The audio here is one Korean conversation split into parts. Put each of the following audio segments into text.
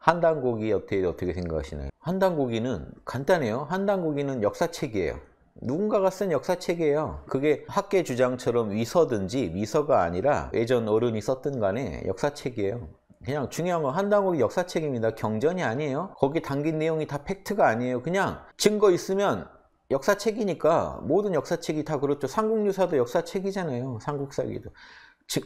한단고기 업데이트 어떻게 생각하시나요? 한단고기는 간단해요. 한단고기는 역사책이에요. 누군가가 쓴 역사책이에요. 그게 학계 주장처럼 위서든지 위서가 아니라 예전 어른이 썼든 간에 역사책이에요. 그냥 중요한 건 한단고기 역사책입니다. 경전이 아니에요. 거기 담긴 내용이 다 팩트가 아니에요. 그냥 증거 있으면 역사책이니까 모든 역사책이 다 그렇죠. 삼국유사도 역사책이잖아요. 삼국사기도.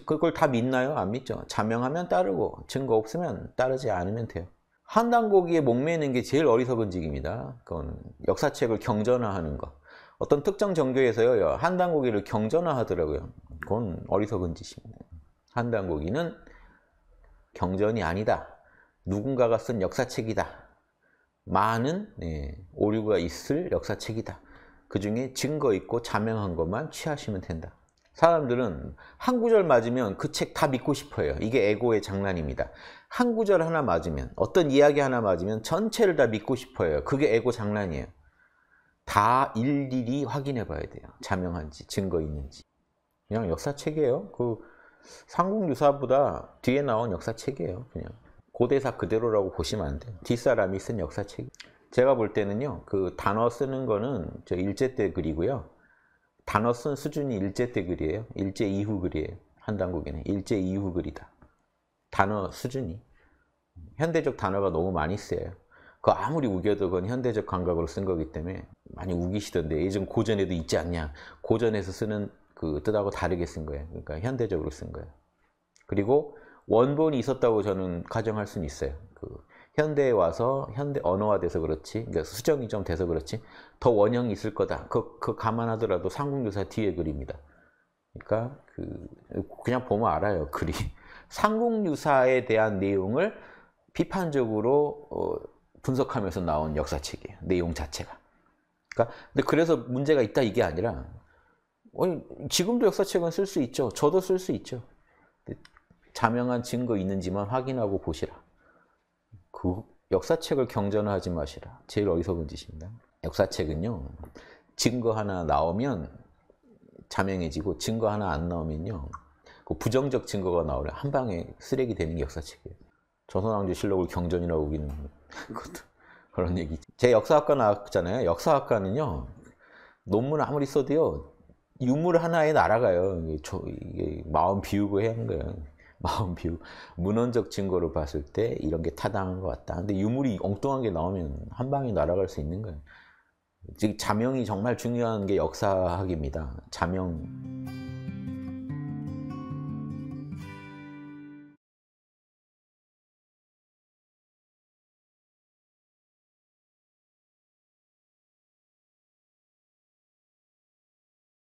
그걸 다 믿나요? 안 믿죠. 자명하면 따르고 증거 없으면 따르지 않으면 돼요. 한단고기에 목매는 게 제일 어리석은 직입니다. 그건 역사책을 경전화하는 거. 어떤 특정 종교에서요 한단고기를 경전화하더라고요. 그건 어리석은 짓입니다. 한단고기는 경전이 아니다. 누군가가 쓴 역사책이다. 많은 네, 오류가 있을 역사책이다. 그 중에 증거 있고 자명한 것만 취하시면 된다. 사람들은 한 구절 맞으면 그 책 다 믿고 싶어요. 이게 에고의 장난입니다. 한 구절 하나 맞으면 어떤 이야기 하나 맞으면 전체를 다 믿고 싶어요. 그게 에고 장난이에요. 다 일일이 확인해 봐야 돼요. 자명한지 증거 있는지. 그냥 역사책이에요. 그 상공유사보다 뒤에 나온 역사책이에요. 그냥 고대사 그대로라고 보시면 안 돼요. 뒷사람이 쓴 역사책. 제가 볼 때는요. 그 단어 쓰는 거는 저 일제 때 글이고요. 단어 쓴 수준이 일제 때 글이에요. 일제 이후 글이에요. 한단국에는 일제 이후 글이다. 단어 수준이. 현대적 단어가 너무 많이 쓰여요. 그 아무리 우겨도 그건 현대적 감각으로 쓴 거기 때문에 많이 우기시던데 예전 고전에도 있지 않냐. 고전에서 쓰는 그 뜻하고 다르게 쓴 거예요. 그러니까 현대적으로 쓴 거예요. 그리고 원본이 있었다고 저는 가정할 수는 있어요. 그 현대에 와서 현대 언어화돼서 그렇지, 그러니까 수정이 좀 돼서 그렇지 더 원형이 있을 거다. 그, 그 감안하더라도 상공교사 뒤에 글입니다. 그러니까 그 그냥 보면 알아요 글이 상공유사에 대한 내용을 비판적으로 어, 분석하면서 나온 역사책이에요 내용 자체가. 그러니까 근데 그래서 문제가 있다 이게 아니라 아니, 지금도 역사책은 쓸 수 있죠. 저도 쓸 수 있죠. 자명한 증거 있는지만 확인하고 보시라. 그 역사책을 경전화하지 마시라. 제일 어리석은 짓입니다. 역사책은요. 증거 하나 나오면 자명해지고 증거 하나 안 나오면요. 그 부정적 증거가 나오래 한 방에 쓰레기 되는 게 역사책이에요. 조선왕조 실록을 경전이라고 우기는 것도 그런 얘기. 제 역사학과 나왔잖아요. 역사학과는요. 논문 아무리 써도요. 유물 하나에 날아가요. 이게 마음 비우고 해야 하는 거예요. 마음 비우 문헌적 증거로 봤을 때 이런 게 타당한 것 같다. 근데 유물이 엉뚱한 게 나오면 한 방에 날아갈 수 있는 거예요. 즉 자명이 정말 중요한 게 역사학입니다. 자명.